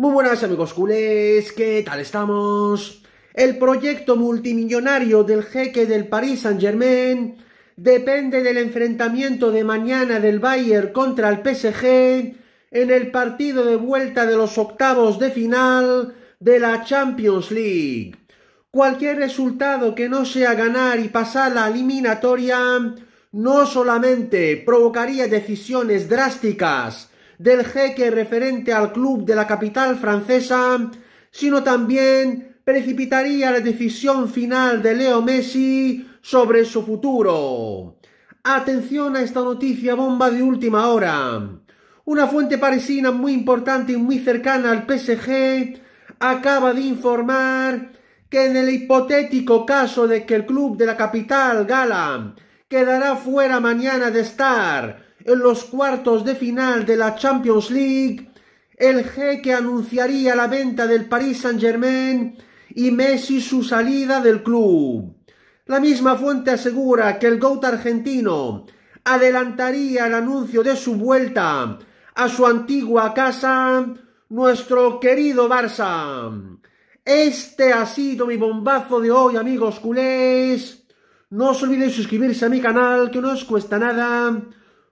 Muy buenas amigos culés, ¿qué tal estamos? El proyecto multimillonario del jeque del Paris Saint Germain depende del enfrentamiento de mañana del Bayern contra el PSG en el partido de vuelta de los octavos de final de la Champions League. Cualquier resultado que no sea ganar y pasar la eliminatoria no solamente provocaría decisiones drásticas del jeque referente al club de la capital francesa, sino también precipitaría la decisión final de Leo Messi sobre su futuro. Atención a esta noticia bomba de última hora. Una fuente parisina muy importante y muy cercana al PSG acaba de informar que en el hipotético caso de que el club de la capital gala quedará fuera mañana de estar en los cuartos de final de la Champions League, el que anunciaría la venta del Paris Saint-Germain y Messi su salida del club. La misma fuente asegura que el GOAT argentino adelantaría el anuncio de su vuelta a su antigua casa, nuestro querido Barça. Este ha sido mi bombazo de hoy, amigos culés. No os olvidéis suscribirse a mi canal, que no os cuesta nada